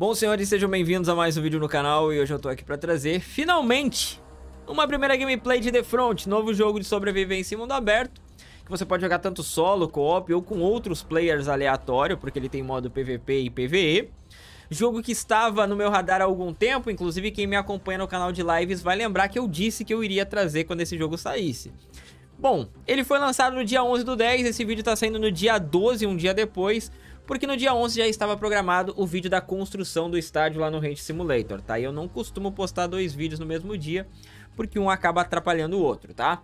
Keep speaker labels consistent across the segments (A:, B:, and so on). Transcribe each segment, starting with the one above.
A: Bom, senhores, sejam bem-vindos a mais um vídeo no canal e hoje eu tô aqui pra trazer, finalmente, uma primeira gameplay de The Front, novo jogo de sobrevivência em mundo aberto, que você pode jogar tanto solo, co-op ou com outros players aleatório, porque ele tem modo PVP e PVE. Jogo que estava no meu radar há algum tempo, inclusive quem me acompanha no canal de lives vai lembrar que eu disse que eu iria trazer quando esse jogo saísse. Bom, ele foi lançado no dia 11 do 10, esse vídeo tá saindo no dia 12, um dia depois, porque no dia 11 já estava programado o vídeo da construção do estádio lá no Range Simulator, tá? E eu não costumo postar dois vídeos no mesmo dia, porque um acaba atrapalhando o outro, tá?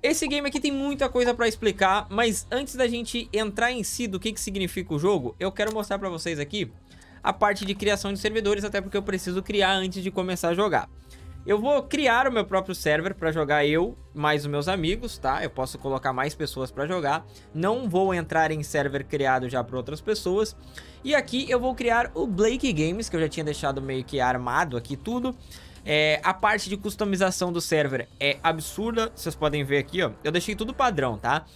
A: Esse game aqui tem muita coisa pra explicar, mas antes da gente entrar em si do que, que significa o jogo, eu quero mostrar pra vocês aqui a parte de criação de servidores, até porque eu preciso criar antes de começar a jogar. Eu vou criar o meu próprio server para jogar eu mais os meus amigos, tá? Eu posso colocar mais pessoas para jogar. Não vou entrar em server criado já por outras pessoas. E aqui eu vou criar o Blake Games, que eu já tinha deixado meio que armado aqui tudo. É, a parte de customização do server é absurda, vocês podem ver aqui, ó. Eu deixei tudo padrão, tá? Tá?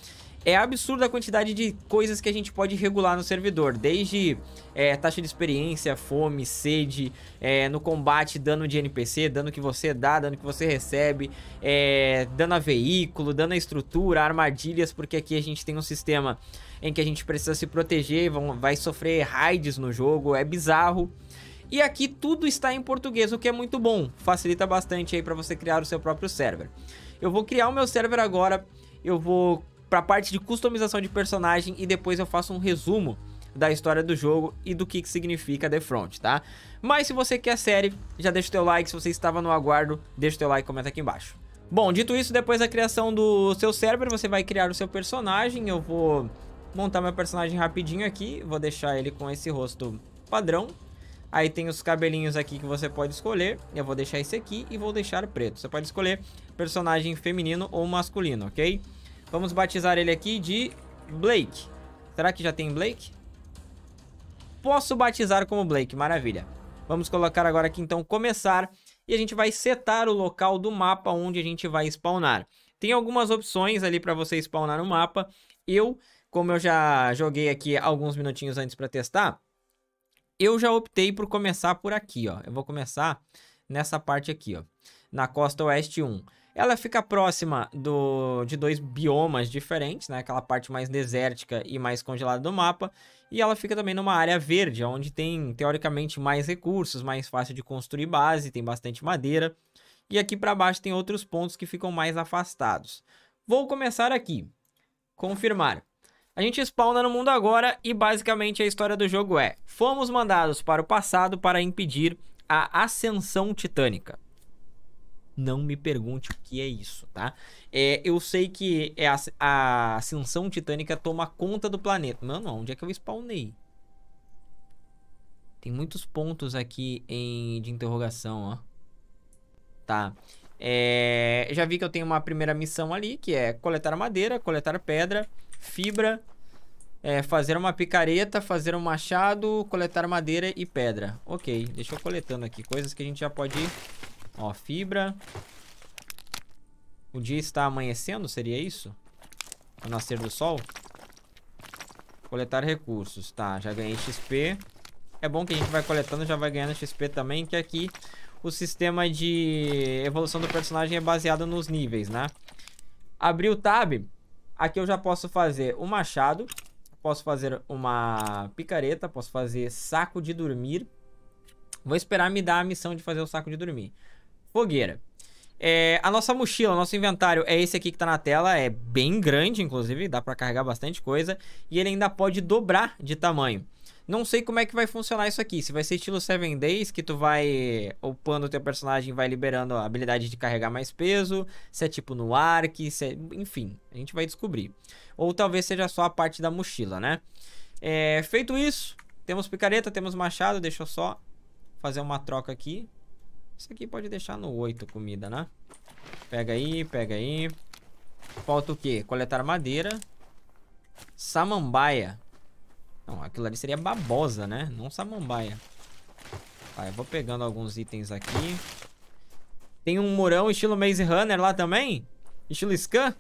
A: é absurda a quantidade de coisas que a gente pode regular no servidor, desde é, taxa de experiência, fome, sede, é, no combate, dano de NPC, dano que você dá, dano que você recebe, é, dano a veículo, dano a estrutura, armadilhas, porque aqui a gente tem um sistema em que a gente precisa se proteger, vão, vai sofrer raids no jogo, é bizarro. E aqui tudo está em português, o que é muito bom, facilita bastante aí para você criar o seu próprio server. Eu vou criar o meu server agora, eu vou para a parte de customização de personagem e depois eu faço um resumo da história do jogo e do que, que significa The Front, tá? Mas se você quer a série, já deixa o teu like, se você estava no aguardo, deixa o teu like e comenta aqui embaixo. Bom, dito isso, depois da criação do seu server, você vai criar o seu personagem, eu vou montar meu personagem rapidinho aqui, vou deixar ele com esse rosto padrão. Aí tem os cabelinhos aqui que você pode escolher, eu vou deixar esse aqui e vou deixar preto. Você pode escolher personagem feminino ou masculino, ok? Ok? Vamos batizar ele aqui de Blake. Será que já tem Blake? Posso batizar como Blake, maravilha. Vamos colocar agora aqui então começar e a gente vai setar o local do mapa onde a gente vai spawnar. Tem algumas opções ali para você spawnar no mapa. Eu, como eu já joguei aqui alguns minutinhos antes para testar, eu já optei por começar por aqui, ó. Eu vou começar nessa parte aqui, ó, na costa oeste 1. Ela fica próxima do, de dois biomas diferentes, né? Aquela parte mais desértica e mais congelada do mapa. E ela fica também numa área verde, onde tem, teoricamente, mais recursos, mais fácil de construir base, tem bastante madeira. E aqui para baixo tem outros pontos que ficam mais afastados. Vou começar aqui. Confirmar. A gente spawna no mundo agora e basicamente a história do jogo é: fomos mandados para o passado para impedir a ascensão titânica. Não me pergunte o que é isso, tá? É, eu sei que é a, a ascensão titânica toma conta do planeta. Mano, onde é que eu spawnei? Tem muitos pontos aqui em, de interrogação, ó. Tá. É, já vi que eu tenho uma primeira missão ali, que é coletar madeira, coletar pedra, fibra, é, fazer uma picareta, fazer um machado, coletar madeira e pedra. Ok, deixa eu coletando aqui, coisas que a gente já pode Ó, fibra. O dia está amanhecendo, seria isso? O nascer do sol? Coletar recursos. Tá, já ganhei XP. É bom que a gente vai coletando, já vai ganhando XP também, que aqui o sistema de evolução do personagem é baseado nos níveis, né? Abri o tab. Aqui eu já posso fazer o machado. Posso fazer uma picareta. Posso fazer saco de dormir. Vou esperar me dar a missão de fazer o saco de dormir fogueira. É, a nossa mochila, nosso inventário é esse aqui que tá na tela, é bem grande, inclusive, dá para carregar bastante coisa, e ele ainda pode dobrar de tamanho. Não sei como é que vai funcionar isso aqui, se vai ser estilo 7 Days, que tu vai upando o teu personagem vai liberando a habilidade de carregar mais peso, se é tipo no arc, é... enfim, a gente vai descobrir. Ou talvez seja só a parte da mochila, né? É, feito isso, temos picareta, temos machado, deixa eu só fazer uma troca aqui, isso aqui pode deixar no 8 comida, né? Pega aí, pega aí. Falta o quê? Coletar madeira. Samambaia. Não, aquilo ali seria babosa, né? Não samambaia. Tá, eu vou pegando alguns itens aqui. Tem um murão estilo Maze Runner lá também? Estilo Scan?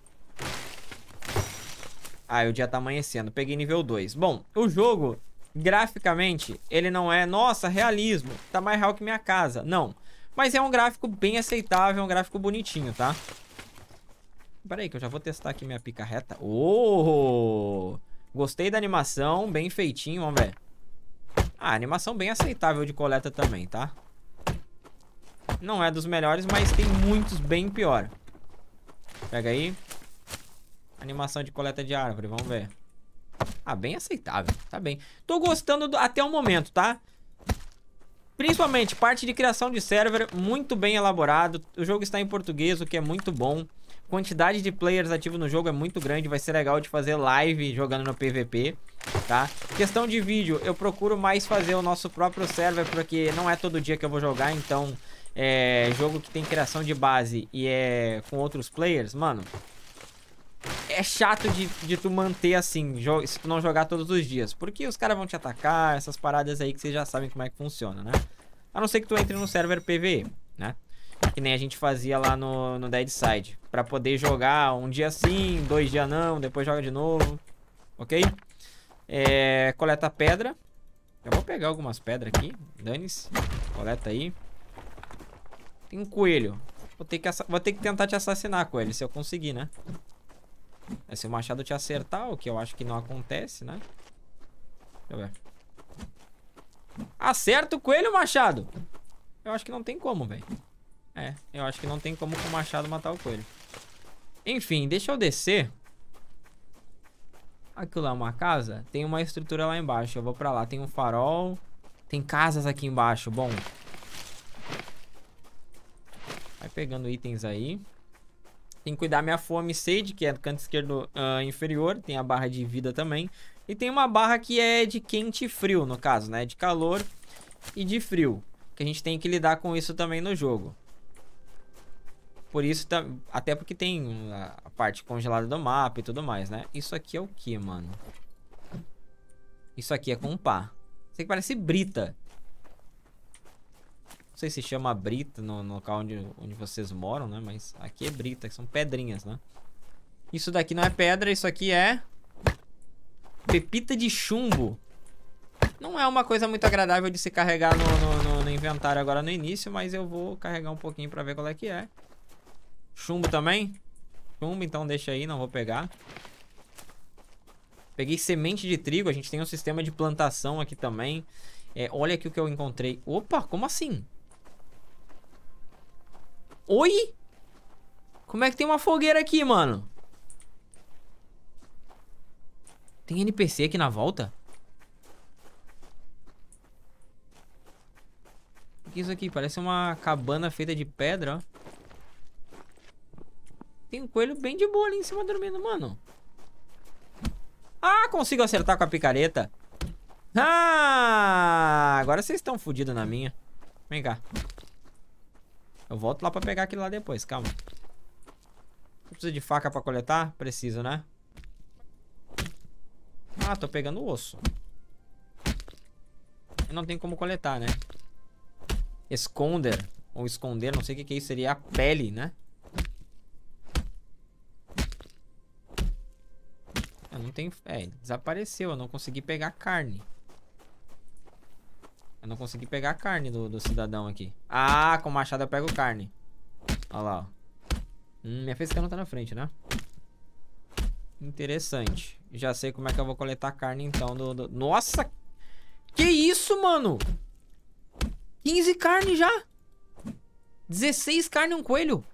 A: Ah, o dia tá amanhecendo. Peguei nível 2. Bom, o jogo, graficamente, ele não é... Nossa, realismo. Tá mais real que minha casa. Não. Mas é um gráfico bem aceitável, é um gráfico bonitinho, tá? Pera aí que eu já vou testar aqui minha pica reta. Oh! Gostei da animação, bem feitinho, vamos ver. Ah, animação bem aceitável de coleta também, tá? Não é dos melhores, mas tem muitos bem pior. Pega aí. Animação de coleta de árvore, vamos ver. Ah, bem aceitável, tá bem. Tô gostando do... até o momento, tá? Principalmente parte de criação de server muito bem elaborado. O jogo está em português, o que é muito bom. Quantidade de players ativos no jogo é muito grande. Vai ser legal de fazer live jogando no PVP, tá? Questão de vídeo, eu procuro mais fazer o nosso próprio server, porque não é todo dia que eu vou jogar, então... É jogo que tem criação de base e é com outros players, mano, é chato de, de tu manter assim, se tu não jogar todos os dias. Porque os caras vão te atacar, essas paradas aí que vocês já sabem como é que funciona, né? A não ser que tu entre no server PVE, né? Que nem a gente fazia lá no, no Dead Side. Pra poder jogar um dia sim, dois dias não, depois joga de novo. Ok? É, coleta pedra. Eu vou pegar algumas pedras aqui. Dane-se. Coleta aí. Tem um coelho. Vou ter, que vou ter que tentar te assassinar, coelho, se eu conseguir, né? É se o machado te acertar, o que eu acho que não acontece, né? Deixa eu ver. Acerta o coelho, machado! Eu acho que não tem como, velho. É, eu acho que não tem como com o machado matar o coelho. Enfim, deixa eu descer. Aquilo lá é uma casa. Tem uma estrutura lá embaixo. Eu vou pra lá. Tem um farol. Tem casas aqui embaixo. Bom. Vai pegando itens aí. Tem que cuidar minha fome e sede, que é do canto esquerdo uh, inferior. Tem a barra de vida também. E tem uma barra que é de quente e frio, no caso, né? De calor e de frio. Que a gente tem que lidar com isso também no jogo. Por isso, tá... até porque tem ah, a parte congelada do mapa e tudo mais, né? Isso aqui é o que, mano? Isso aqui é com pá. Isso aqui parece brita. Não sei se chama brita no, no local onde, onde vocês moram, né? Mas aqui é brita, que são pedrinhas, né? Isso daqui não é pedra, isso aqui é... Pepita de chumbo. Não é uma coisa muito agradável de se carregar no, no, no inventário agora no início, mas eu vou carregar um pouquinho pra ver qual é que é. Chumbo também? Chumbo, então deixa aí, não vou pegar. Peguei semente de trigo, a gente tem um sistema de plantação aqui também. É, olha aqui o que eu encontrei. Opa, como assim? Oi? Como é que tem uma fogueira aqui, mano? Tem NPC aqui na volta? O que é isso aqui? Parece uma cabana feita de pedra, ó. Tem um coelho bem de boa ali em cima dormindo, mano. Ah, consigo acertar com a picareta. Ah, agora vocês estão fodidos na minha. Vem cá. Eu volto lá pra pegar aquilo lá depois, calma. Precisa de faca pra coletar? Preciso, né? Ah, tô pegando osso. não tem como coletar, né? Esconder. Ou esconder, não sei o que, que é isso. Seria a pele, né? Eu não tem... É, desapareceu. Eu não consegui pegar carne. Eu não consegui pegar a carne do, do cidadão aqui. Ah, com o machado eu pego carne. Olha lá, ó. Hum, minha fez não tá na frente, né? Interessante. Já sei como é que eu vou coletar carne, então, do... do... Nossa! Que isso, mano? 15 carne já? 16 carne e um coelho.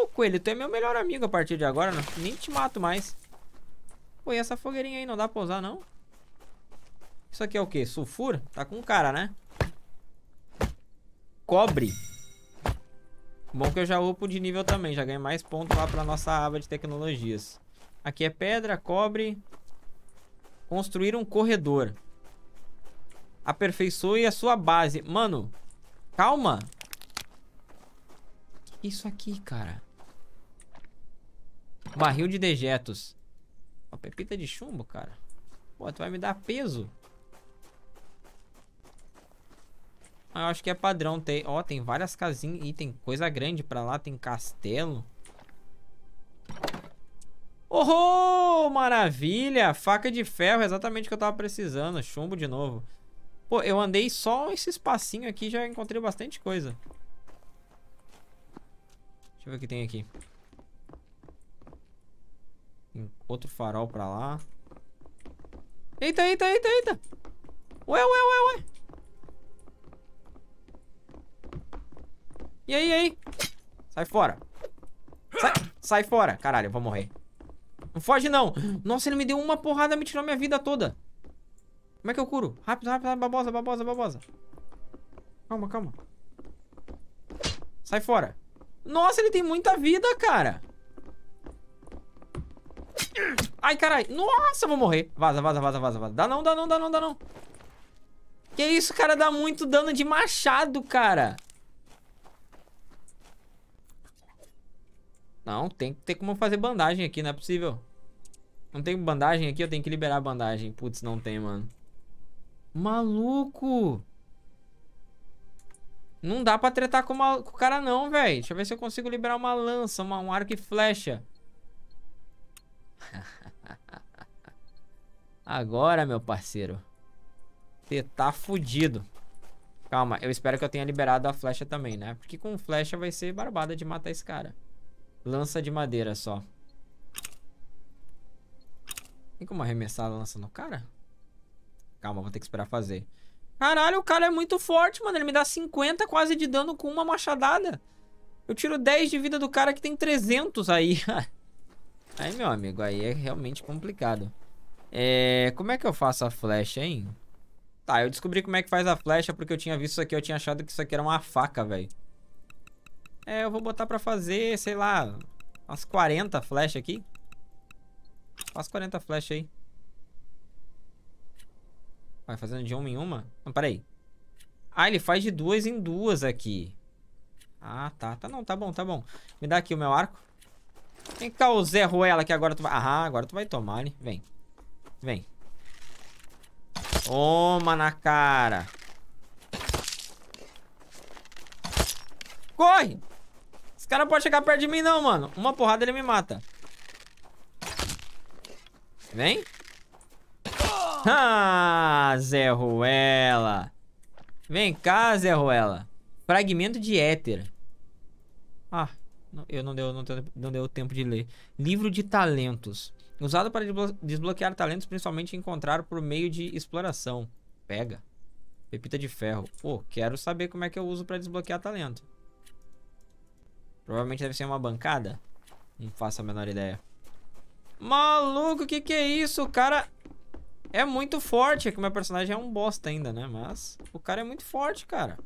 A: Ô, coelho, tu é meu melhor amigo a partir de agora, não né? Nem te mato mais. Pô, e essa fogueirinha aí não dá pra usar, não? Isso aqui é o que? Sulfuro? Tá com cara, né? Cobre. Bom que eu já upo de nível também. Já ganhei mais pontos lá pra nossa aba de tecnologias. Aqui é pedra, cobre. Construir um corredor. Aperfeiçoe a sua base. Mano, calma. É isso aqui, cara. Barril de dejetos. Uma pepita de chumbo, cara. Pô, tu vai me dar peso. Eu acho que é padrão. Tem, ó, tem várias casinhas. e tem coisa grande pra lá. Tem castelo. Oh, maravilha! Faca de ferro, exatamente o que eu tava precisando. Chumbo de novo. Pô, eu andei só esse espacinho aqui já encontrei bastante coisa. Deixa eu ver o que tem aqui. Tem outro farol pra lá. Eita, eita, eita, eita! Ué, ué, ué, ué! E aí, e aí? Sai fora. Sai, sai fora. Caralho, eu vou morrer. Não foge, não. Nossa, ele me deu uma porrada, me tirou minha vida toda. Como é que eu curo? Rápido, rápido, rápido. Babosa, babosa, babosa. Calma, calma. Sai fora. Nossa, ele tem muita vida, cara. Ai, caralho, Nossa, eu vou morrer. Vaza, vaza, vaza, vaza, vaza. Dá não, dá não, dá não, dá não. Que isso, cara? Dá muito dano de machado, cara. Não, tem que ter como fazer bandagem aqui, não é possível. Não tem bandagem aqui, eu tenho que liberar a bandagem. Putz, não tem, mano. Maluco! Não dá pra tretar com, uma, com o cara não, velho. Deixa eu ver se eu consigo liberar uma lança, uma, um arco e flecha. Agora, meu parceiro. Você tá fudido. Calma, eu espero que eu tenha liberado a flecha também, né? Porque com flecha vai ser barbada de matar esse cara. Lança de madeira só. Tem como arremessar a lança no cara? Calma, vou ter que esperar fazer. Caralho, o cara é muito forte, mano. Ele me dá 50 quase de dano com uma machadada. Eu tiro 10 de vida do cara que tem 300 aí. aí, meu amigo, aí é realmente complicado. É... Como é que eu faço a flecha, hein? Tá, eu descobri como é que faz a flecha porque eu tinha visto isso aqui. Eu tinha achado que isso aqui era uma faca, velho. É, eu vou botar pra fazer, sei lá, umas 40 flechas aqui. Faz 40 flechas aí. Vai fazendo de uma em uma? Não, peraí. Ah, ele faz de duas em duas aqui. Ah, tá. Tá não, tá bom, tá bom. Me dá aqui o meu arco. Vem cá, o Zé Ruela, que agora tu vai... Ah, agora tu vai tomar, né? Vem. Vem. Toma na cara. Corre! Esse cara não pode chegar perto de mim, não, mano. Uma porrada ele me mata. Vem. Ah, Zé Ruela. Vem cá, Zé Ruela. Fragmento de éter. Ah, eu não deu, não, deu, não deu tempo de ler. Livro de talentos. Usado para desbloquear talentos, principalmente encontrar por meio de exploração. Pega. Pepita de ferro. Pô, quero saber como é que eu uso para desbloquear talento. Provavelmente deve ser uma bancada. Não faço a menor ideia. Maluco, que que é isso? O cara é muito forte. É que meu personagem é um bosta ainda, né? Mas o cara é muito forte, cara.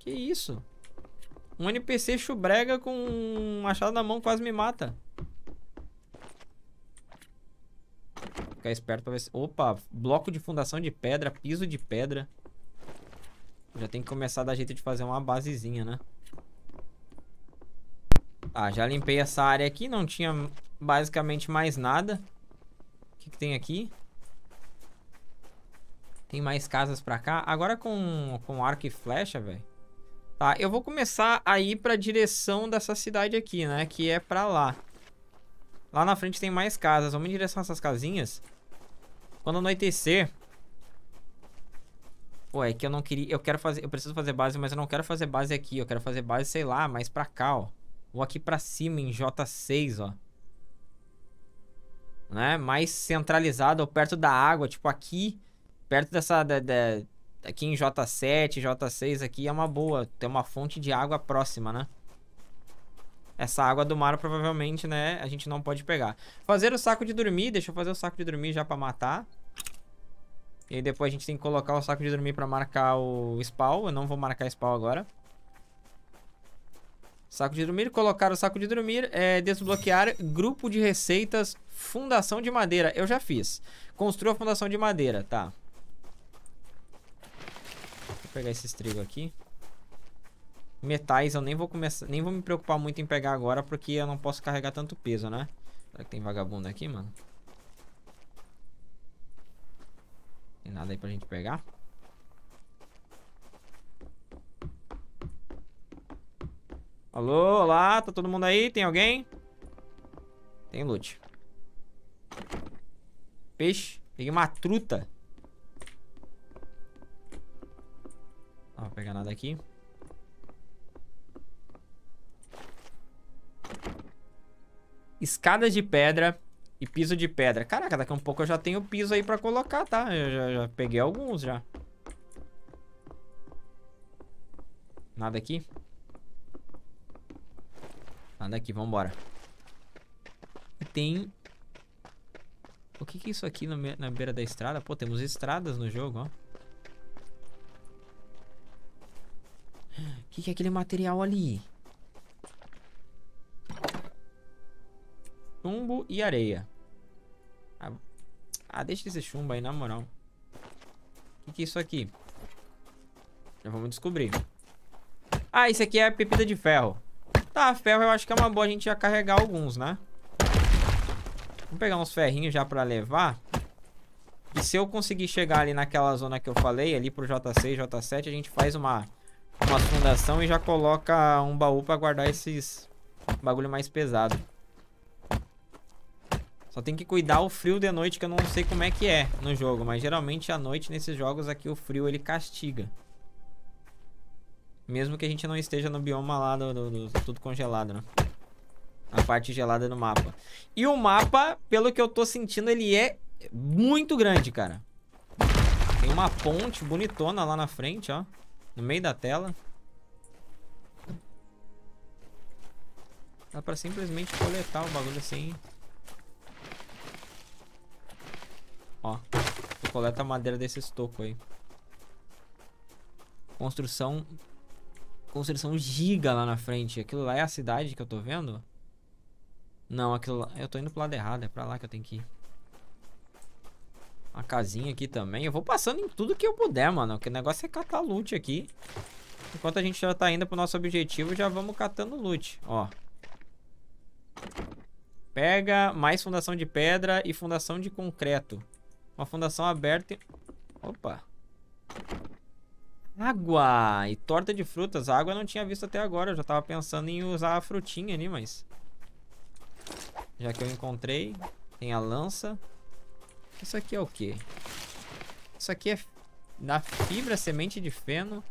A: Que isso? Um NPC chubrega com um machado na mão quase me mata. Ficar esperto pra ver se... Opa, bloco de fundação de pedra, piso de pedra. Já tem que começar a dar jeito de fazer uma basezinha, né? Tá, já limpei essa área aqui. Não tinha basicamente mais nada. O que, que tem aqui? Tem mais casas pra cá. Agora com, com arco e flecha, velho. Tá, eu vou começar a ir pra direção dessa cidade aqui, né? Que é pra lá. Lá na frente tem mais casas. Vamos em direção a essas casinhas. Quando anoitecer... Pô, é que eu não queria... Eu quero fazer... Eu preciso fazer base, mas eu não quero fazer base aqui. Eu quero fazer base, sei lá, mais pra cá, ó. Vou aqui pra cima em J6, ó. Né? Mais centralizado, ou perto da água, tipo aqui, perto dessa... Da, da, aqui em J7, J6 aqui é uma boa. Tem uma fonte de água próxima, né? Essa água do mar provavelmente, né, a gente não pode pegar. Fazer o saco de dormir, deixa eu fazer o saco de dormir já pra matar. E aí depois a gente tem que colocar o saco de dormir pra marcar o spawn. Eu não vou marcar spawn agora. Saco de Dormir, colocar o saco de dormir, é, desbloquear grupo de receitas, fundação de madeira. Eu já fiz. Construa a fundação de madeira, tá. Vou pegar esses trigo aqui. Metais eu nem vou começar, nem vou me preocupar muito em pegar agora, porque eu não posso carregar tanto peso, né? Será que tem vagabundo aqui, mano? Tem nada aí pra gente pegar? Alô, olá, tá todo mundo aí? Tem alguém? Tem loot. Peixe. Peguei uma truta. Não vou pegar nada aqui. Escada de pedra e piso de pedra. Caraca, daqui a um pouco eu já tenho piso aí pra colocar, tá? Eu já, já peguei alguns já. Nada aqui. Anda aqui, vambora. Tem... O que que é isso aqui na beira da estrada? Pô, temos estradas no jogo, ó. O que que é aquele material ali? Chumbo e areia. Ah, ah deixa esse chumbo aí, na moral. O que que é isso aqui? Já vamos descobrir. Ah, isso aqui é a pepita de ferro. Tá, ferro eu acho que é uma boa a gente já carregar alguns, né? Vamos pegar uns ferrinhos já pra levar. E se eu conseguir chegar ali naquela zona que eu falei, ali pro J6, J7, a gente faz uma, uma fundação e já coloca um baú pra guardar esses bagulho mais pesado. Só tem que cuidar o frio de noite, que eu não sei como é que é no jogo. Mas geralmente à noite nesses jogos aqui o frio ele castiga. Mesmo que a gente não esteja no bioma lá do, do, do tudo congelado, né? A parte gelada do mapa. E o mapa, pelo que eu tô sentindo, ele é muito grande, cara. Tem uma ponte bonitona lá na frente, ó. No meio da tela. Dá pra simplesmente coletar o bagulho assim. Ó. Tu coleta a madeira desse estoco aí. Construção construção giga lá na frente. Aquilo lá é a cidade que eu tô vendo? Não, aquilo lá... Eu tô indo pro lado errado, é pra lá que eu tenho que ir. Uma casinha aqui também. Eu vou passando em tudo que eu puder, mano. Que o negócio é catar loot aqui. Enquanto a gente já tá indo pro nosso objetivo, já vamos catando loot. Ó. Pega mais fundação de pedra e fundação de concreto. Uma fundação aberta e... Opa. Água! E torta de frutas. água eu não tinha visto até agora. Eu já tava pensando em usar a frutinha ali, mas... Já que eu encontrei. Tem a lança. Isso aqui é o quê? Isso aqui é da fibra semente de feno.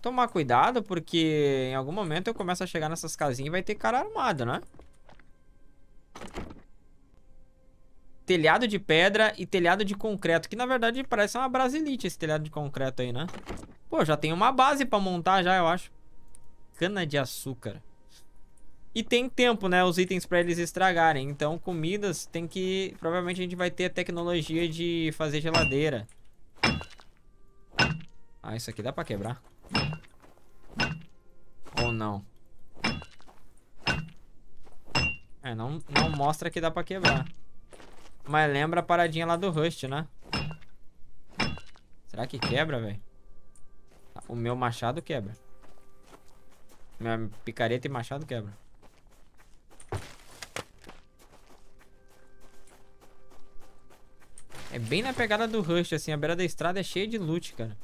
A: Tomar cuidado, porque em algum momento eu começo a chegar nessas casinhas e vai ter cara armado, né? telhado de pedra e telhado de concreto, que na verdade parece uma brasilite esse telhado de concreto aí, né? Pô, já tem uma base pra montar já, eu acho. Cana de açúcar. E tem tempo, né? Os itens pra eles estragarem. Então, comidas tem que... Provavelmente a gente vai ter a tecnologia de fazer geladeira. Ah, isso aqui dá pra quebrar. Ou não? É, não, não mostra que dá pra quebrar. Mas lembra a paradinha lá do Rust, né? Será que quebra, velho? O meu machado quebra. Minha picareta e machado quebra. É bem na pegada do Rush, assim. A beira da estrada é cheia de loot, cara.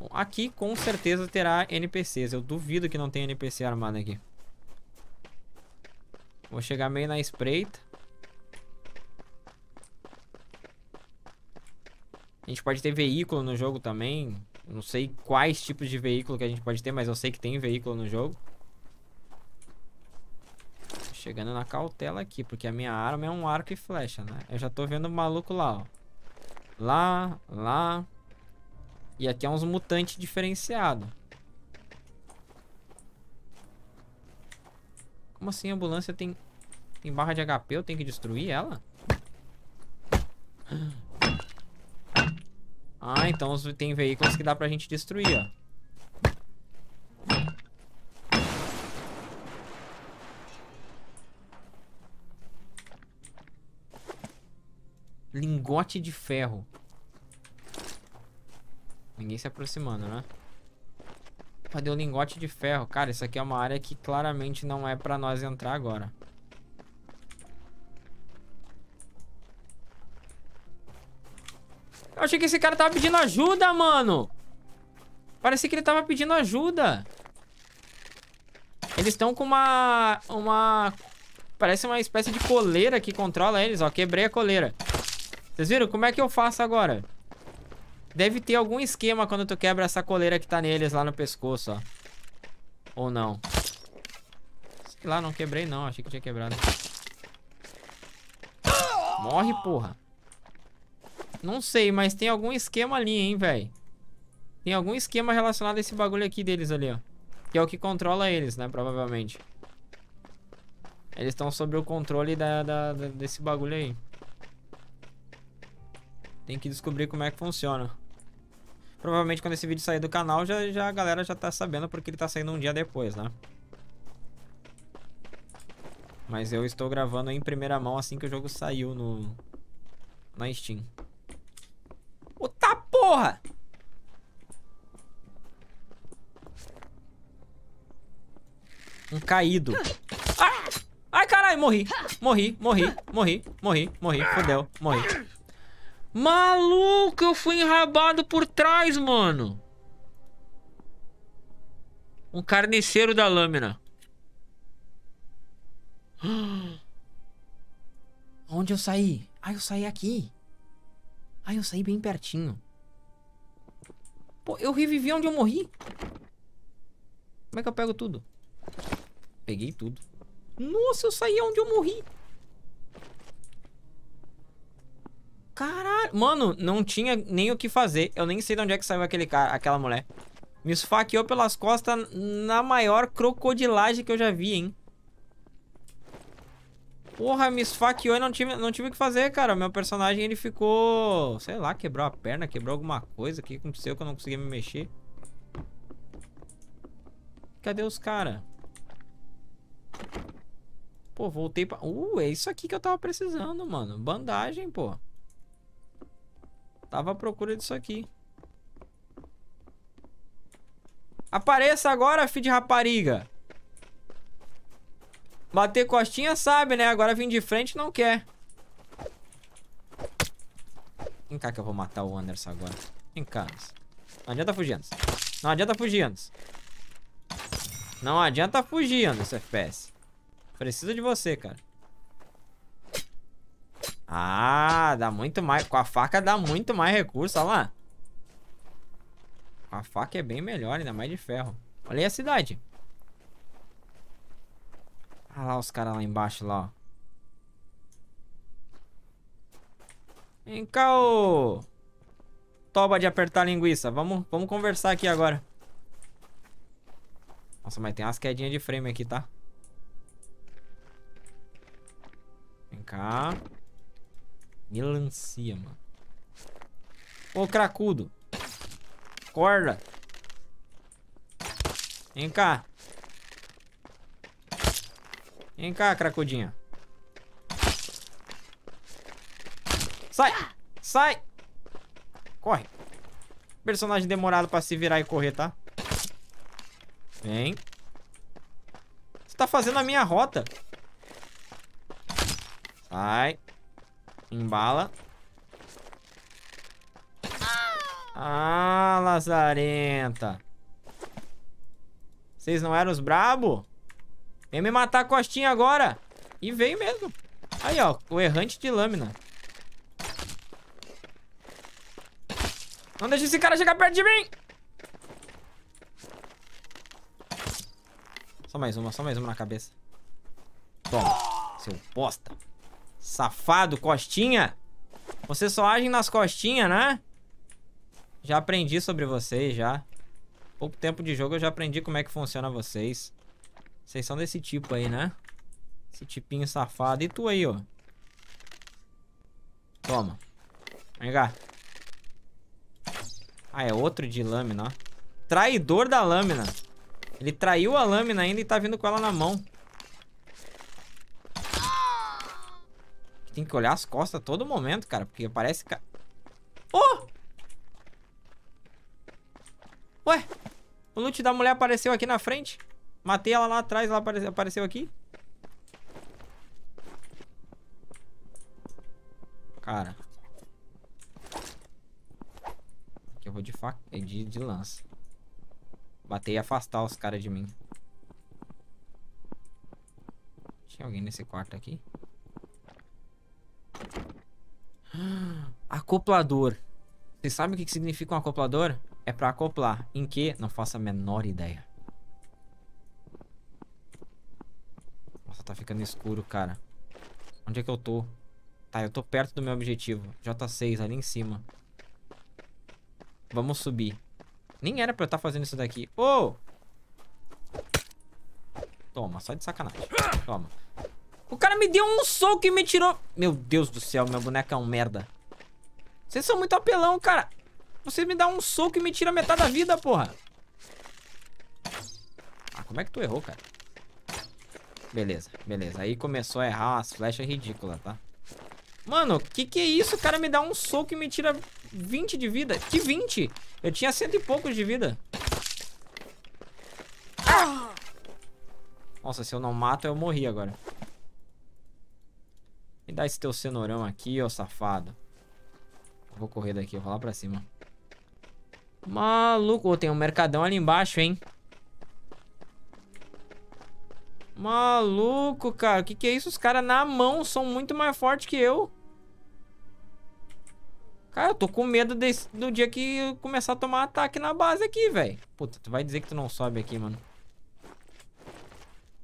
A: Bom, aqui, com certeza, terá NPCs. Eu duvido que não tenha NPC armado aqui. Vou chegar meio na espreita. A gente pode ter veículo no jogo também. Não sei quais tipos de veículo que a gente pode ter, mas eu sei que tem veículo no jogo. Chegando na cautela aqui, porque a minha arma é um arco e flecha, né? Eu já tô vendo o maluco lá, ó. Lá, lá. E aqui é uns mutantes diferenciados. Como assim a ambulância tem, em barra de HP? Eu tenho que destruir ela? Ah, então tem veículos que dá pra gente destruir, ó. Lingote de ferro. Ninguém se aproximando, né? Cadê o lingote de ferro? Cara, isso aqui é uma área que claramente não é pra nós entrar agora. Eu achei que esse cara tava pedindo ajuda, mano. Parecia que ele tava pedindo ajuda. Eles estão com uma... Uma... Parece uma espécie de coleira que controla eles, ó. Quebrei a coleira. Vocês viram? Como é que eu faço agora? Deve ter algum esquema quando tu quebra essa coleira que tá neles lá no pescoço, ó. Ou não. Sei lá, não quebrei não. Achei que tinha quebrado. Morre, porra. Não sei, mas tem algum esquema ali, hein, velho. Tem algum esquema relacionado a esse bagulho aqui deles ali, ó. Que é o que controla eles, né, provavelmente. Eles estão sob o controle da, da, da, desse bagulho aí. Tem que descobrir como é que funciona. Provavelmente quando esse vídeo sair do canal, já, já a galera já tá sabendo, porque ele tá saindo um dia depois, né? Mas eu estou gravando em primeira mão assim que o jogo saiu no... Na Steam. Porra! Um caído. Ah! Ai, caralho, morri. Morri, morri, morri, morri, morri. Fodeu, morri. Maluco, eu fui enrabado por trás, mano. Um carniceiro da lâmina. Onde eu saí? Ah, eu saí aqui. Ah, eu saí bem pertinho. Pô, eu revivi onde eu morri. Como é que eu pego tudo? Peguei tudo. Nossa, eu saí onde eu morri. Caralho. Mano, não tinha nem o que fazer. Eu nem sei de onde é que saiu aquele cara, aquela mulher. Me esfaqueou pelas costas na maior crocodilagem que eu já vi, hein. Porra, me esfaqueou e não tive, não tive o que fazer, cara. Meu personagem, ele ficou... Sei lá, quebrou a perna, quebrou alguma coisa. O que aconteceu que eu não consegui me mexer? Cadê os caras? Pô, voltei pra... Uh, é isso aqui que eu tava precisando, mano. Bandagem, pô. Tava à procura disso aqui. Apareça agora, filho de rapariga. Bater costinha sabe, né? Agora vir de frente não quer. Vem cá que eu vou matar o Anderson agora. Vem cá, Anderson. Não adianta fugir, Anderson. Não adianta fugir, Anderson. Não adianta fugir, Anderson FPS. Preciso de você, cara. Ah, dá muito mais. Com a faca dá muito mais recurso, olha lá. A faca é bem melhor, ainda mais de ferro. Olha aí a cidade. Olha tá lá os caras lá embaixo, lá, ó. Vem cá, ô! Toba de apertar linguiça. Vamos, vamos conversar aqui agora. Nossa, mas tem umas quedinhas de frame aqui, tá? Vem cá. Melancia, mano. Ô, cracudo. Acorda. Vem cá. Vem cá, cracudinha. Sai! Sai! Corre. Personagem demorado pra se virar e correr, tá? Vem. Você tá fazendo a minha rota. Sai. Embala. Ah, lazarenta. Vocês não eram os brabo? Vem me matar a costinha agora. E veio mesmo. Aí, ó. O errante de lâmina. Não deixa esse cara chegar perto de mim. Só mais uma, só mais uma na cabeça. Toma, seu bosta. Safado, costinha. Você só age nas costinhas, né? Já aprendi sobre vocês, já. Pouco tempo de jogo eu já aprendi como é que funciona vocês. Vocês são desse tipo aí, né? Esse tipinho safado. E tu aí, ó. Toma. Vem cá. Ah, é outro de lâmina, ó. Traidor da lâmina. Ele traiu a lâmina ainda e tá vindo com ela na mão. Tem que olhar as costas a todo momento, cara. Porque parece... Ca... Oh! Ué? O loot da mulher apareceu aqui na frente. Matei ela lá atrás, ela apare apareceu aqui. Cara. Aqui eu vou de, faca, eh, de, de lança. Bater e afastar os caras de mim. Tinha alguém nesse quarto aqui? Acoplador. Vocês sabem o que significa um acoplador? É pra acoplar. Em que? Não faço a menor ideia. tá ficando escuro, cara. Onde é que eu tô? Tá, eu tô perto do meu objetivo. J6, ali em cima. Vamos subir. Nem era pra eu estar tá fazendo isso daqui. Ô! Oh! Toma, só de sacanagem. Toma. O cara me deu um soco e me tirou... Meu Deus do céu, minha boneca é um merda. Vocês são muito apelão, cara. Você me dá um soco e me tira metade da vida, porra. Ah, como é que tu errou, cara? Beleza, beleza. Aí começou a errar as flechas ridículas, tá? Mano, que que é isso? O cara me dá um soco e me tira 20 de vida. Que 20? Eu tinha cento e poucos de vida. Nossa, se eu não mato, eu morri agora. Me dá esse teu cenourão aqui, ô safado. Vou correr daqui, vou lá pra cima. Maluco, tem um mercadão ali embaixo, hein? Maluco, cara. O que, que é isso? Os caras na mão são muito mais fortes que eu. Cara, eu tô com medo desse, do dia que eu começar a tomar ataque na base aqui, velho. Puta, tu vai dizer que tu não sobe aqui, mano.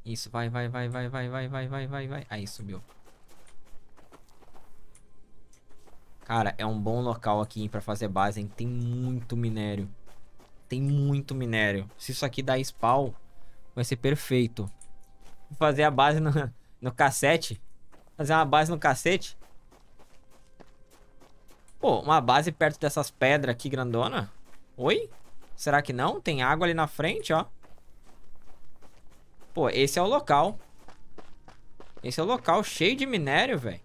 A: Isso, vai, vai, vai, vai, vai, vai, vai, vai, vai, vai. Aí, subiu. Cara, é um bom local aqui pra fazer base, hein? Tem muito minério. Tem muito minério. Se isso aqui dá spawn, vai ser perfeito fazer a base no, no cassete. Fazer uma base no cacete. Pô, uma base perto dessas pedras aqui grandona? Oi? Será que não? Tem água ali na frente, ó. Pô, esse é o local. Esse é o local cheio de minério, velho.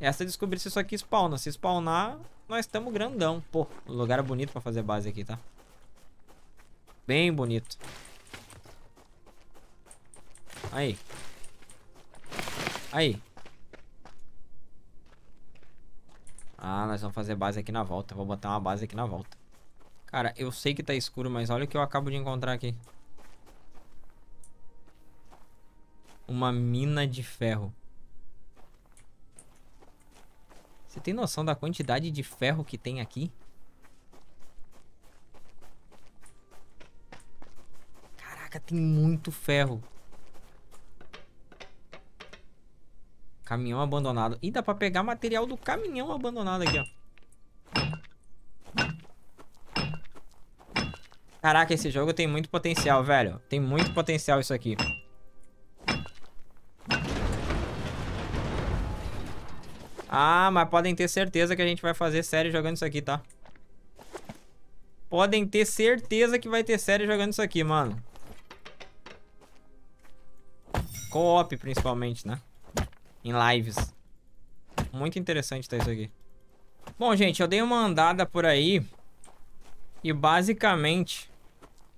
A: Essa é descobrir se isso aqui spawna. Se spawnar, nós estamos grandão. Pô, o lugar é bonito pra fazer base aqui, tá? Bem bonito. Aí. Aí. Ah, nós vamos fazer base aqui na volta. Vou botar uma base aqui na volta. Cara, eu sei que tá escuro, mas olha o que eu acabo de encontrar aqui. Uma mina de ferro. Você tem noção da quantidade de ferro que tem aqui? Caraca, tem muito ferro. Caminhão abandonado. E dá pra pegar material do caminhão abandonado aqui, ó. Caraca, esse jogo tem muito potencial, velho. Tem muito potencial isso aqui. Ah, mas podem ter certeza que a gente vai fazer série jogando isso aqui, tá? Podem ter certeza que vai ter série jogando isso aqui, mano. Co-op, principalmente, né? em lives. Muito interessante tá isso aqui. Bom, gente, eu dei uma andada por aí. E basicamente,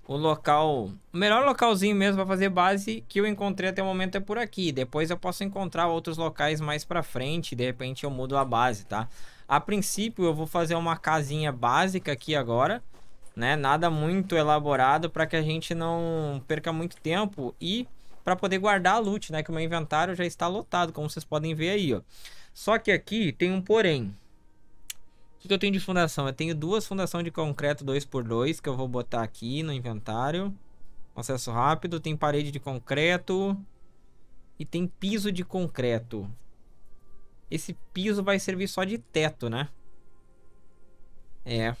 A: o local... O melhor localzinho mesmo pra fazer base que eu encontrei até o momento é por aqui. Depois eu posso encontrar outros locais mais pra frente. De repente eu mudo a base, tá? A princípio eu vou fazer uma casinha básica aqui agora. Né? Nada muito elaborado para que a gente não perca muito tempo. E para poder guardar a loot, né? Que o meu inventário já está lotado, como vocês podem ver aí, ó. Só que aqui tem um porém. O que eu tenho de fundação? Eu tenho duas fundações de concreto 2x2 que eu vou botar aqui no inventário. Acesso rápido, tem parede de concreto e tem piso de concreto. Esse piso vai servir só de teto, né? É,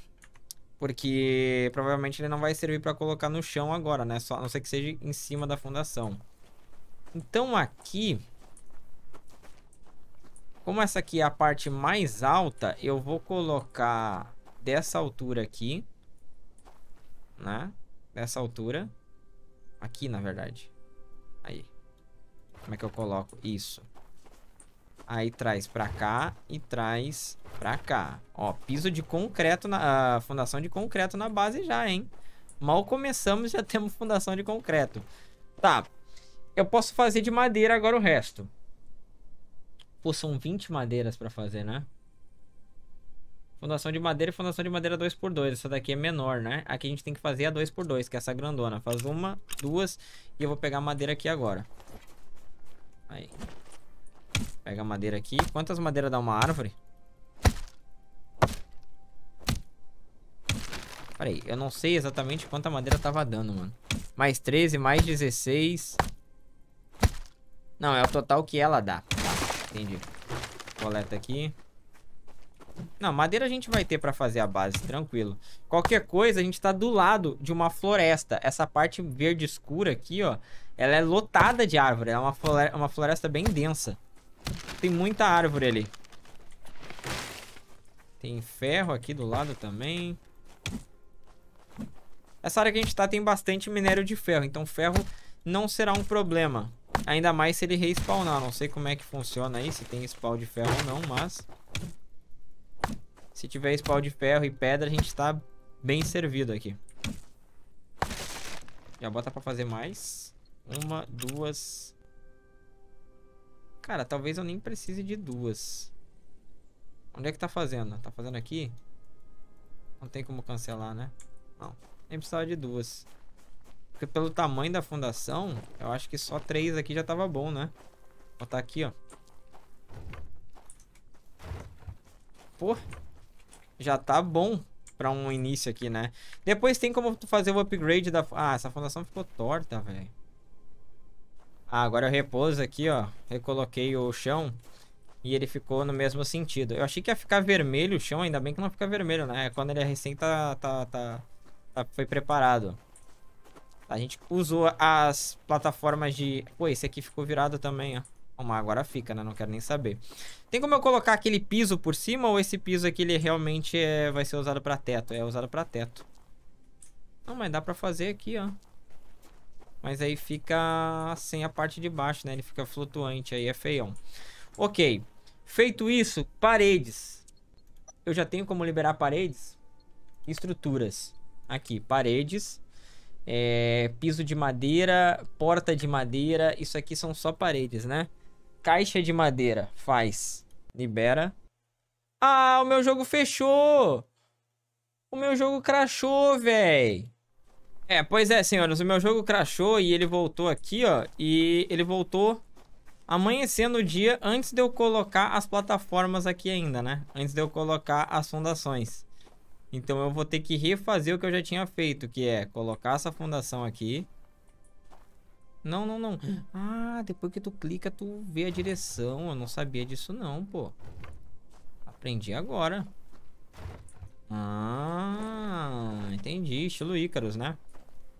A: porque provavelmente ele não vai servir para colocar no chão agora, né? Só, a não ser que seja em cima da fundação. Então aqui... Como essa aqui é a parte mais alta, eu vou colocar dessa altura aqui, né? Dessa altura. Aqui, na verdade. Aí. Como é que eu coloco? Isso. Aí traz pra cá e traz pra cá. Ó, piso de concreto, na, uh, fundação de concreto na base já, hein? Mal começamos, já temos fundação de concreto. Tá, eu posso fazer de madeira agora o resto. Pô, são 20 madeiras para fazer, né? Fundação de madeira e fundação de madeira 2x2. Essa daqui é menor, né? Aqui a gente tem que fazer é a 2x2, que é essa grandona. Faz uma, duas e eu vou pegar a madeira aqui agora. Aí. Pega a madeira aqui. Quantas madeiras dá uma árvore? Peraí, eu não sei exatamente quanta madeira tava dando, mano. Mais 13, mais 16... Não, é o total que ela dá. Tá, entendi. Coleta aqui. Não, madeira a gente vai ter pra fazer a base, tranquilo. Qualquer coisa, a gente tá do lado de uma floresta. Essa parte verde escura aqui, ó, ela é lotada de árvore. É uma floresta, é uma floresta bem densa. Tem muita árvore ali. Tem ferro aqui do lado também. Essa área que a gente tá tem bastante minério de ferro, então ferro não será um problema. Ainda mais se ele respawnar. Não sei como é que funciona aí, se tem spawn de ferro ou não, mas... Se tiver spawn de ferro e pedra, a gente tá bem servido aqui. Já bota pra fazer mais. Uma, duas... Cara, talvez eu nem precise de duas. Onde é que tá fazendo? Tá fazendo aqui? Não tem como cancelar, né? Não. Nem precisava de duas. Porque pelo tamanho da fundação, eu acho que só três aqui já tava bom, né? Vou botar aqui, ó. Pô, já tá bom pra um início aqui, né? Depois tem como tu fazer o upgrade da... Ah, essa fundação ficou torta, velho. Ah, agora eu repouso aqui, ó. Recoloquei o chão. E ele ficou no mesmo sentido. Eu achei que ia ficar vermelho o chão, ainda bem que não fica vermelho, né? É quando ele é recém tá, tá, tá, tá foi preparado. A gente usou as plataformas de... Pô, esse aqui ficou virado também, ó. Uma agora fica, né? Não quero nem saber. Tem como eu colocar aquele piso por cima ou esse piso aqui ele realmente é... vai ser usado pra teto? É usado pra teto. Não, mas dá pra fazer aqui, ó. Mas aí fica sem a parte de baixo, né? Ele fica flutuante, aí é feião. Ok. Feito isso, paredes. Eu já tenho como liberar paredes? Estruturas. Aqui, paredes é, piso de madeira, porta de madeira. Isso aqui são só paredes, né? Caixa de madeira, faz. Libera. Ah, o meu jogo fechou! O meu jogo crashou, véi! É, pois é, senhoras, o meu jogo crashou e ele voltou aqui, ó. E ele voltou amanhecendo o dia antes de eu colocar as plataformas aqui ainda, né? Antes de eu colocar as fundações. Então eu vou ter que refazer o que eu já tinha feito, que é colocar essa fundação aqui. Não, não, não. Ah, depois que tu clica, tu vê a direção. Eu não sabia disso não, pô. Aprendi agora. Ah, entendi. Estilo Ícaros, né?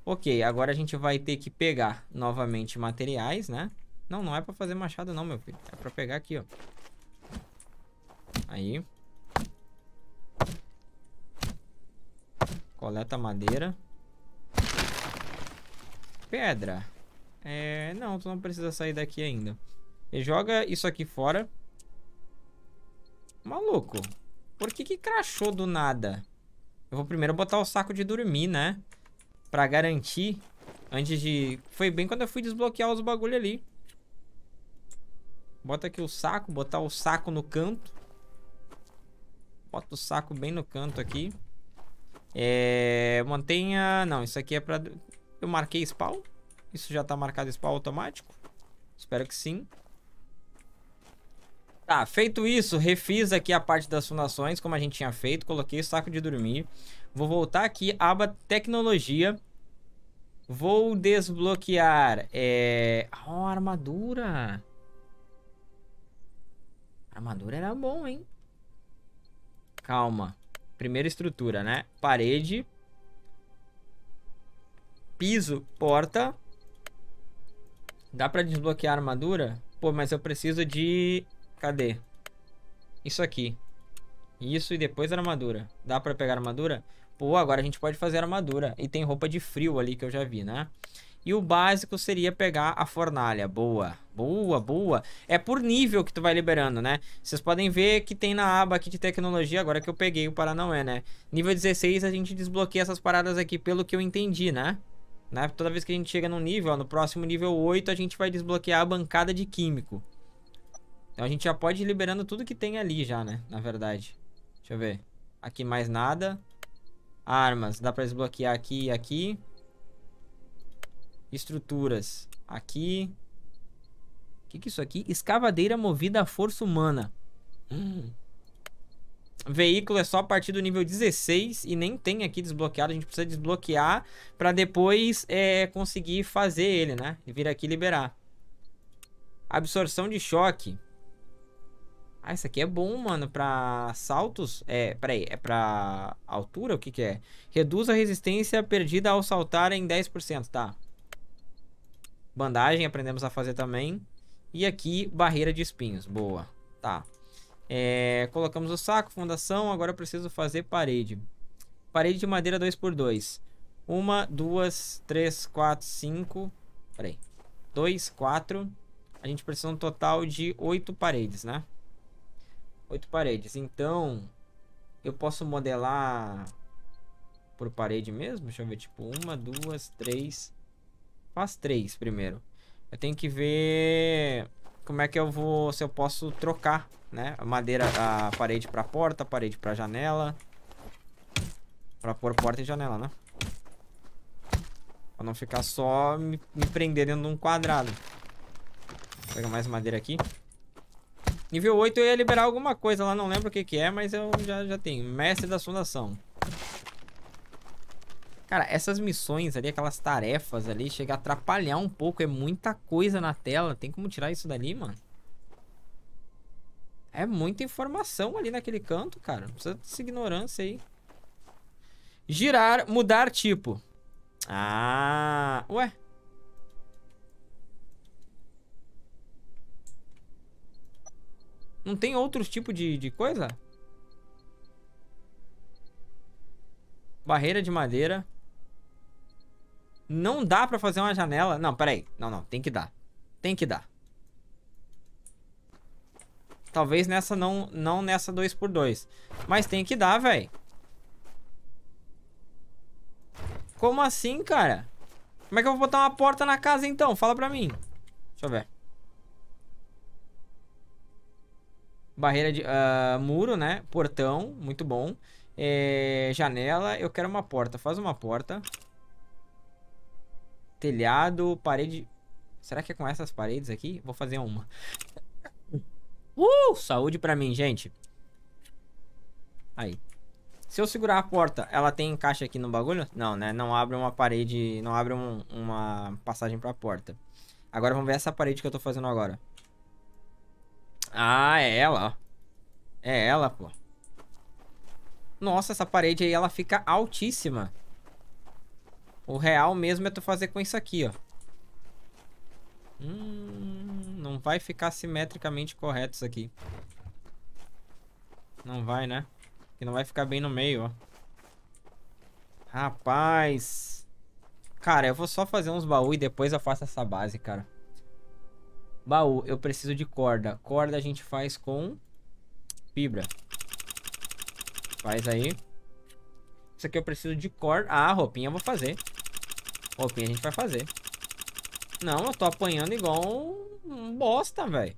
A: Ok, agora a gente vai ter que pegar novamente materiais, né? Não, não é pra fazer machado não, meu filho. É pra pegar aqui, ó. Aí. Coleta madeira. Pedra. É, não, tu não precisa sair daqui ainda. E joga isso aqui fora. Maluco. Por que que crachou do nada? Eu vou primeiro botar o saco de dormir, né? Pra garantir. Antes de... Foi bem quando eu fui desbloquear os bagulho ali. Bota aqui o saco. Botar o saco no canto. Bota o saco bem no canto aqui. É, mantenha... Não, isso aqui é pra... Eu marquei spawn. Isso já tá marcado spawn automático? Espero que sim. Tá, feito isso, refiz aqui a parte das fundações, como a gente tinha feito. Coloquei o saco de dormir. Vou voltar aqui, aba tecnologia. Vou desbloquear... É... Oh, armadura! Armadura era bom, hein? Calma. Primeira estrutura, né? Parede. Piso, porta. Dá pra desbloquear a armadura? Pô, mas eu preciso de... Cadê? Isso aqui. Isso e depois a armadura. Dá pra pegar a armadura? Pô, agora a gente pode fazer armadura. E tem roupa de frio ali que eu já vi, né? E o básico seria pegar a fornalha. Boa, boa, boa. É por nível que tu vai liberando, né? Vocês podem ver que tem na aba aqui de tecnologia, agora que eu peguei o Paranauê, né? Nível 16 a gente desbloqueia essas paradas aqui, pelo que eu entendi, né? né? Toda vez que a gente chega num nível, ó, no próximo nível 8, a gente vai desbloquear a bancada de químico. Então a gente já pode ir liberando tudo que tem ali já, né? Na verdade. Deixa eu ver. Aqui mais nada. Armas, dá pra desbloquear aqui e aqui. Estruturas. Aqui. O que, que é isso aqui? Escavadeira movida à força humana. Hum. Veículo é só a partir do nível 16 e nem tem aqui desbloqueado. A gente precisa desbloquear para depois é, conseguir fazer ele, né? E vir aqui liberar. Absorção de choque. Ah, isso aqui é bom, mano, pra saltos. É, peraí, é pra altura? O que que é? Reduz a resistência perdida ao saltar em 10%, tá? Bandagem aprendemos a fazer também. E aqui, barreira de espinhos. Boa. Tá. É, colocamos o saco, fundação. Agora eu preciso fazer parede. Parede de madeira 2x2. Uma, duas, três, quatro, cinco. Peraí. Dois, quatro. A gente precisa um total de oito paredes, né? Oito paredes. Então, eu posso modelar por parede mesmo? Deixa eu ver. Tipo, uma, duas, três, as três primeiro. Eu tenho que ver como é que eu vou, se eu posso trocar, né? A madeira, a parede pra porta, a parede pra janela. Pra pôr porta e janela, né? Pra não ficar só me, me prender dentro de um quadrado. Vou pegar mais madeira aqui. Nível 8 eu ia liberar alguma coisa lá, não lembro o que que é, mas eu já, já tenho. Mestre da Fundação. Cara, essas missões ali, aquelas tarefas ali, chega a atrapalhar um pouco. É muita coisa na tela. Tem como tirar isso dali, mano? É muita informação ali naquele canto, cara. Não precisa dessa ignorância aí. Girar, mudar tipo. Ah, ué. Não tem outros tipo de, de coisa? Barreira de madeira. Não dá pra fazer uma janela. Não, peraí. Não, não. Tem que dar. Tem que dar. Talvez nessa não, não nessa 2x2. Mas tem que dar, véi. Como assim, cara? Como é que eu vou botar uma porta na casa, então? Fala pra mim. Deixa eu ver. Barreira de... Uh, muro, né? Portão. Muito bom. É, janela. Eu quero uma porta. Faz uma porta telhado, parede. Será que é com essas paredes aqui? Vou fazer uma. Uh! Saúde pra mim, gente. Aí. Se eu segurar a porta, ela tem encaixe aqui no bagulho? Não, né? Não abre uma parede, não abre um, uma passagem pra porta. Agora vamos ver essa parede que eu tô fazendo agora. Ah, é ela, ó. É ela, pô. Nossa, essa parede aí, ela fica altíssima. O real mesmo é tu fazer com isso aqui, ó. Hum, não vai ficar simetricamente correto isso aqui. Não vai, né? Que não vai ficar bem no meio, ó. Rapaz. Cara, eu vou só fazer uns baús e depois eu faço essa base, cara. Baú, eu preciso de corda. Corda a gente faz com fibra. Faz aí. Isso aqui eu preciso de corda. Ah, roupinha eu vou fazer. Roupinha a gente vai fazer. Não, eu tô apanhando igual um, um bosta, velho.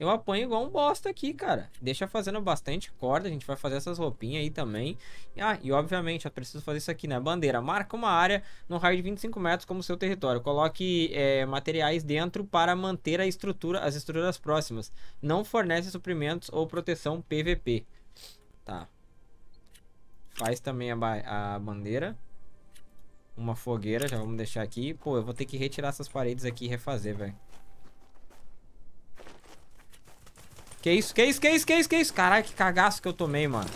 A: Eu apanho igual um bosta aqui, cara. Deixa fazendo bastante corda. A gente vai fazer essas roupinhas aí também. Ah, e obviamente, eu preciso fazer isso aqui, né? Bandeira. Marca uma área no raio de 25 metros como seu território. Coloque é, materiais dentro para manter a estrutura, as estruturas próximas. Não fornece suprimentos ou proteção PVP. Tá. Faz também a, a bandeira uma fogueira, já vamos deixar aqui. Pô, eu vou ter que retirar essas paredes aqui e refazer, velho. Que isso, que isso, que isso, que isso, que isso? Caralho, que cagaço que eu tomei, mano.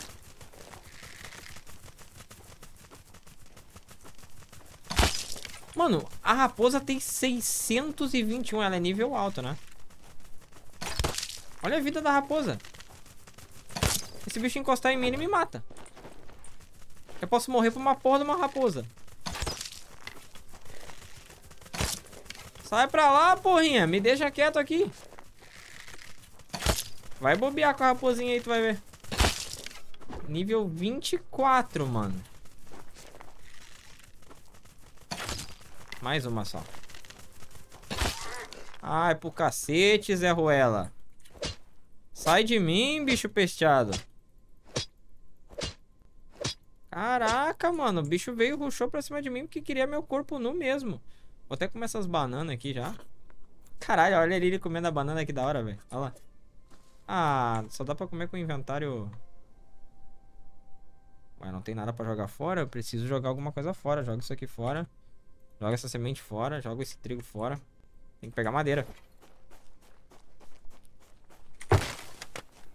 A: Mano, a raposa tem 621, ela é nível alto, né? Olha a vida da raposa. Esse bicho encostar em mim, ele me mata. Eu posso morrer por uma porra de uma raposa. Sai pra lá, porrinha. Me deixa quieto aqui. Vai bobear com a raposinha aí, tu vai ver. Nível 24, mano. Mais uma só. Ai, pro cacete, Zé Ruela. Sai de mim, bicho pesteado. Caraca, mano. O bicho veio e ruxou pra cima de mim porque queria meu corpo nu mesmo. Vou até comer essas bananas aqui já. Caralho, olha ele, ele comendo a banana aqui da hora, velho. Olha lá. Ah, só dá pra comer com o inventário... Mas não tem nada pra jogar fora. Eu preciso jogar alguma coisa fora. Joga isso aqui fora. Joga essa semente fora. Joga esse trigo fora. Tem que pegar madeira.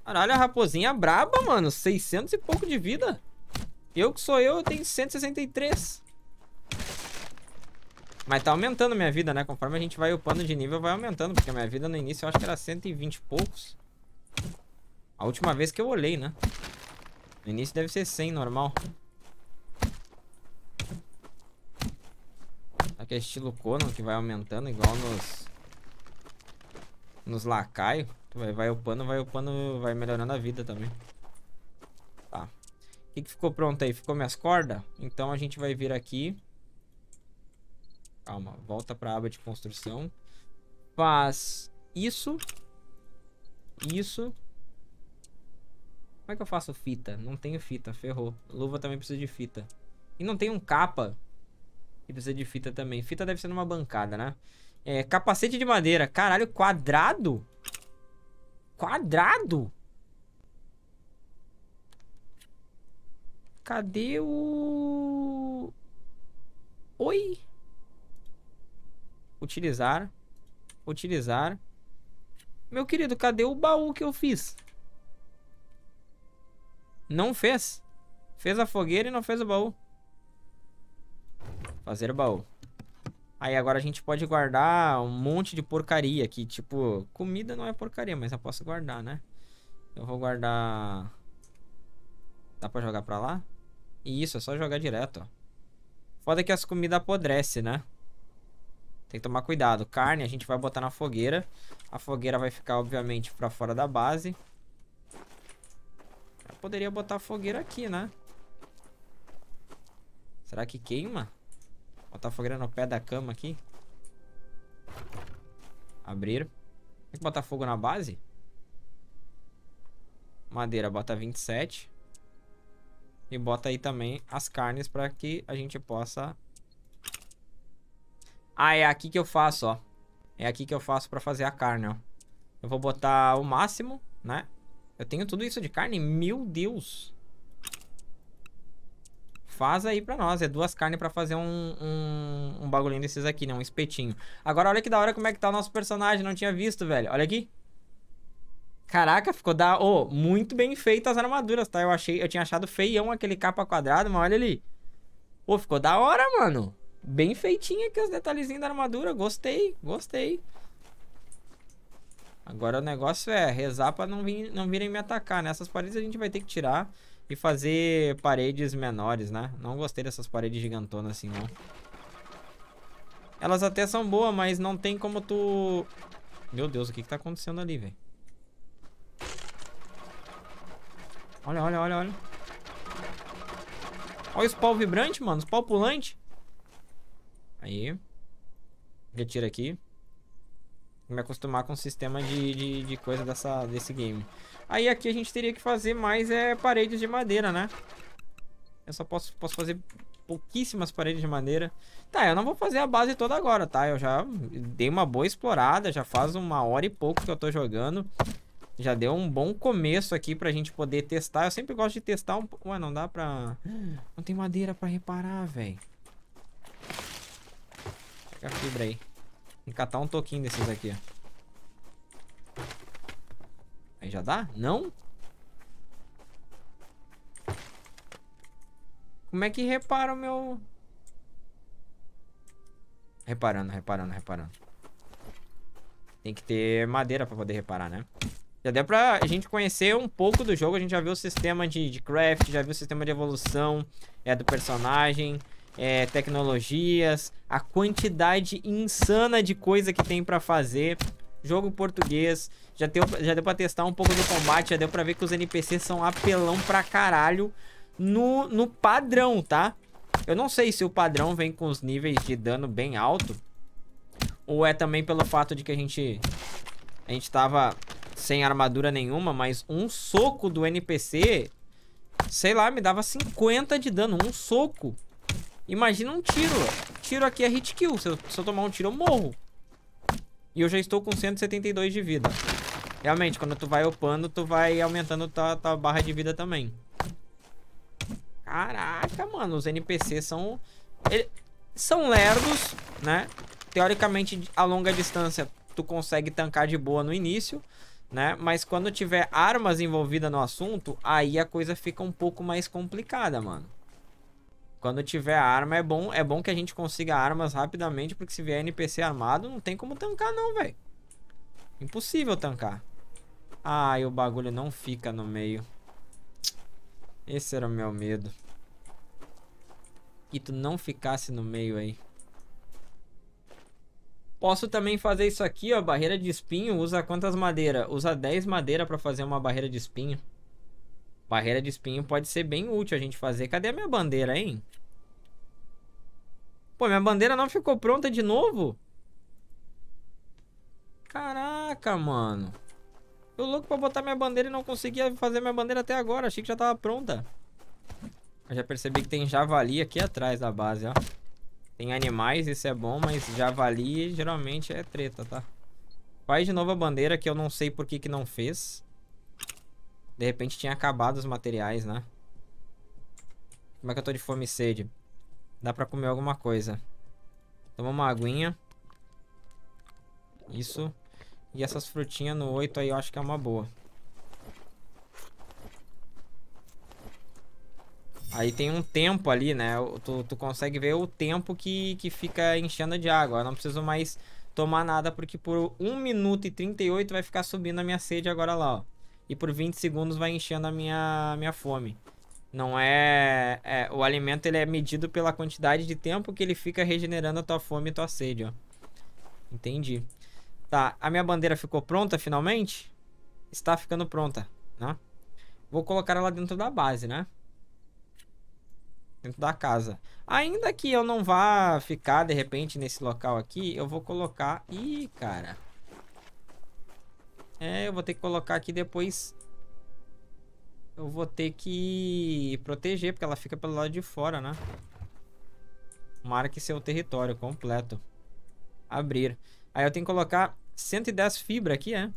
A: Caralho, a raposinha braba, mano. 600 e pouco de vida. Eu que sou eu, eu tenho 163. Mas tá aumentando minha vida, né? Conforme a gente vai upando de nível, vai aumentando. Porque a minha vida no início eu acho que era 120 e poucos. A última vez que eu olhei, né? No início deve ser 100, normal. Tá que é estilo Conan, que vai aumentando, igual nos... Nos lacaios. vai, vai upando, vai upando, vai melhorando a vida também. Tá. O que, que ficou pronto aí? Ficou minhas cordas? Então a gente vai vir aqui... Calma, volta para a aba de construção. Faz isso. Isso. Como é que eu faço fita? Não tenho fita, ferrou. Luva também precisa de fita. E não tem um capa que precisa de fita também. Fita deve ser numa bancada, né? É, capacete de madeira. Caralho, quadrado? Quadrado? Cadê o... Oi? Utilizar. Utilizar. Meu querido, cadê o baú que eu fiz? Não fez. Fez a fogueira e não fez o baú. Fazer o baú. Aí agora a gente pode guardar um monte de porcaria aqui. Tipo, comida não é porcaria, mas eu posso guardar, né? Eu vou guardar... Dá pra jogar pra lá? Isso, é só jogar direto, ó. Foda que as comidas apodrecem, né? Tem que tomar cuidado. Carne a gente vai botar na fogueira. A fogueira vai ficar, obviamente, pra fora da base. Eu poderia botar a fogueira aqui, né? Será que queima? Botar a fogueira no pé da cama aqui. Abrir. Tem que botar fogo na base? Madeira, bota 27. E bota aí também as carnes para que a gente possa ah, é aqui que eu faço, ó. É aqui que eu faço pra fazer a carne, ó. Eu vou botar o máximo, né? Eu tenho tudo isso de carne? Meu Deus! Faz aí pra nós. É duas carnes pra fazer um, um, um bagulhinho desses aqui, né? Um espetinho. Agora olha que da hora como é que tá o nosso personagem. Não tinha visto, velho. Olha aqui. Caraca, ficou da... Oh, muito bem feito as armaduras, tá? Eu achei... Eu tinha achado feião aquele capa quadrado, mas olha ali. Pô, oh, ficou da hora, mano. Bem feitinha aqui os detalhezinhos da armadura. Gostei, gostei. Agora o negócio é rezar pra não, vir, não virem me atacar. Nessas né? paredes a gente vai ter que tirar e fazer paredes menores, né? Não gostei dessas paredes gigantonas assim, não. Elas até são boas, mas não tem como tu... Meu Deus, o que que tá acontecendo ali, velho? Olha, olha, olha, olha. Olha o spawn vibrante, mano. Spawn pulante. Aí. Retira aqui. Me acostumar com o sistema de, de, de coisa dessa, desse game. Aí aqui a gente teria que fazer mais é, paredes de madeira, né? Eu só posso, posso fazer pouquíssimas paredes de madeira. Tá, eu não vou fazer a base toda agora, tá? Eu já dei uma boa explorada, já faz uma hora e pouco que eu tô jogando. Já deu um bom começo aqui pra gente poder testar. Eu sempre gosto de testar um... Ué, não dá pra... Não tem madeira pra reparar, velho a fibra aí. Vou catar um toquinho desses aqui, Aí já dá? Não? Como é que repara o meu... Reparando, reparando, reparando. Tem que ter madeira pra poder reparar, né? Já deu pra a gente conhecer um pouco do jogo. A gente já viu o sistema de, de craft, já viu o sistema de evolução é, do personagem é, tecnologias, a quantidade insana de coisa que tem para fazer. Jogo português, já deu, já deu pra testar um pouco do combate, já deu pra ver que os NPCs são apelão pra caralho no, no padrão, tá? Eu não sei se o padrão vem com os níveis de dano bem alto, ou é também pelo fato de que a gente, a gente tava sem armadura nenhuma, mas um soco do NPC, sei lá, me dava 50 de dano, um soco. Imagina um tiro. Tiro aqui é hit kill. Se eu, se eu tomar um tiro, eu morro. E eu já estou com 172 de vida. Realmente, quando tu vai upando, tu vai aumentando tua, tua barra de vida também. Caraca, mano. Os NPCs são... são lerdos, né? Teoricamente, a longa distância, tu consegue tancar de boa no início, né? Mas quando tiver armas envolvidas no assunto, aí a coisa fica um pouco mais complicada, mano. Quando tiver arma, é bom, é bom que a gente consiga armas rapidamente, porque se vier NPC armado, não tem como tancar não, velho. Impossível tancar. Ah, o bagulho não fica no meio. Esse era o meu medo. Que tu não ficasse no meio aí. Posso também fazer isso aqui, ó. Barreira de espinho. Usa quantas madeira? Usa 10 madeira pra fazer uma barreira de espinho. Barreira de espinho pode ser bem útil a gente fazer. Cadê a minha bandeira, hein? Pô, minha bandeira não ficou pronta de novo? Caraca, mano. Eu louco pra botar minha bandeira e não conseguia fazer minha bandeira até agora. Achei que já tava pronta. Eu já percebi que tem javali aqui atrás da base, ó. Tem animais, isso é bom, mas javali geralmente é treta, tá? Faz de novo a bandeira que eu não sei por que que não fez. De repente tinha acabado os materiais, né? Como é que eu tô de fome e sede? Dá pra comer alguma coisa. Toma uma aguinha. Isso. E essas frutinhas no 8 aí eu acho que é uma boa. Aí tem um tempo ali, né? Tu, tu consegue ver o tempo que, que fica enchendo de água. Eu não preciso mais tomar nada, porque por 1 minuto e 38 vai ficar subindo a minha sede agora lá, ó e por 20 segundos vai enchendo a minha, minha fome. Não é, é, O alimento ele é medido pela quantidade de tempo que ele fica regenerando a tua fome e tua sede, ó. Entendi. Tá, a minha bandeira ficou pronta finalmente? Está ficando pronta, né? Vou colocar ela dentro da base, né? Dentro da casa. Ainda que eu não vá ficar, de repente, nesse local aqui, eu vou colocar... Ih, cara. É, eu vou ter que colocar aqui depois. Eu vou ter que proteger, porque ela fica pelo lado de fora, né? Marque seu território completo. Abrir. Aí eu tenho que colocar 110 fibra aqui, é?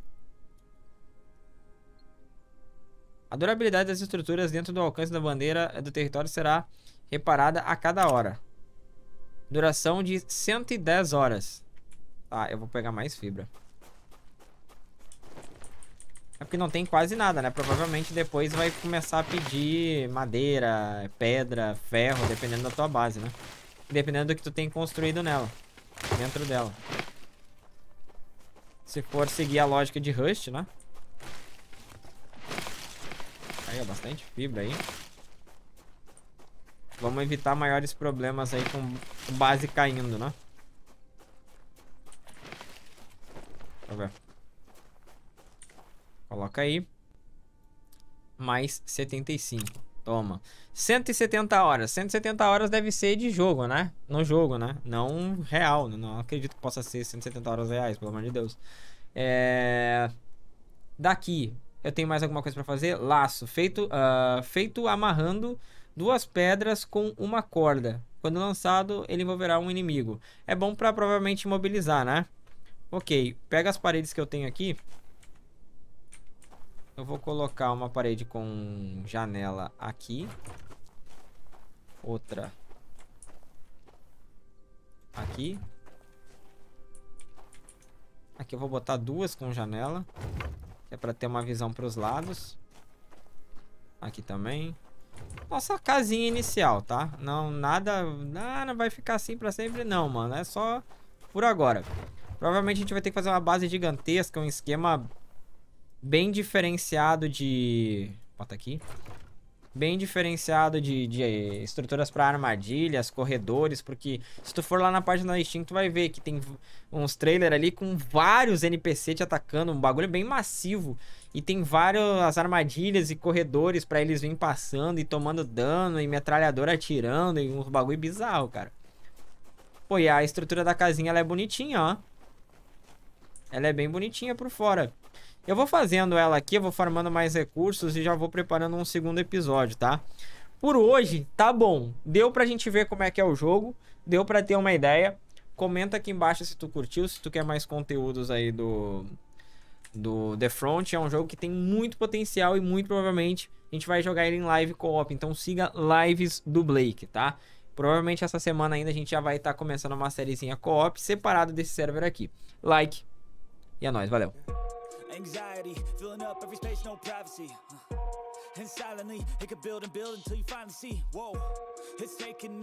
A: A durabilidade das estruturas dentro do alcance da bandeira do território será reparada a cada hora. Duração de 110 horas. Tá, eu vou pegar mais fibra. É porque não tem quase nada, né? Provavelmente depois vai começar a pedir madeira, pedra, ferro, dependendo da tua base, né? Dependendo do que tu tem construído nela. Dentro dela. Se for seguir a lógica de Rust, né? Aí, ó, bastante fibra aí. Vamos evitar maiores problemas aí com base caindo, né? Deixa eu ver. Coloca aí. Mais 75. Toma. 170 horas. 170 horas deve ser de jogo, né? No jogo, né? Não real. Né? Não acredito que possa ser 170 horas reais, pelo amor de Deus. É... Daqui, eu tenho mais alguma coisa para fazer? Laço. Feito, uh, feito amarrando duas pedras com uma corda. Quando lançado, ele envolverá um inimigo. É bom para provavelmente imobilizar, né? Ok. Pega as paredes que eu tenho aqui. Eu vou colocar uma parede com janela aqui. Outra. Aqui. Aqui eu vou botar duas com janela. é pra ter uma visão pros lados. Aqui também. Nossa casinha inicial, tá? Não, nada... Ah, não vai ficar assim pra sempre não, mano. É só por agora. Provavelmente a gente vai ter que fazer uma base gigantesca, um esquema bem diferenciado de... Bota aqui. Bem diferenciado de, de eh, estruturas para armadilhas, corredores, porque se tu for lá na página da Steam, tu vai ver que tem uns trailers ali com vários NPC te atacando, um bagulho bem massivo. E tem várias armadilhas e corredores para eles virem passando e tomando dano, e metralhadora atirando, e uns bagulho bizarro, cara. Pô, e a estrutura da casinha, ela é bonitinha, ó. Ela é bem bonitinha por fora. Eu vou fazendo ela aqui, vou formando mais recursos e já vou preparando um segundo episódio, tá? Por hoje, tá bom. Deu pra gente ver como é que é o jogo, deu pra ter uma ideia. Comenta aqui embaixo se tu curtiu, se tu quer mais conteúdos aí do, do The Front. É um jogo que tem muito potencial e muito provavelmente a gente vai jogar ele em live co-op. Então siga lives do Blake, tá? Provavelmente essa semana ainda a gente já vai estar tá começando uma sériezinha co-op separada desse server aqui. Like e é nóis, valeu. Anxiety, filling up every space, no privacy And silently, it could build and build until you finally see Whoa, it's taking over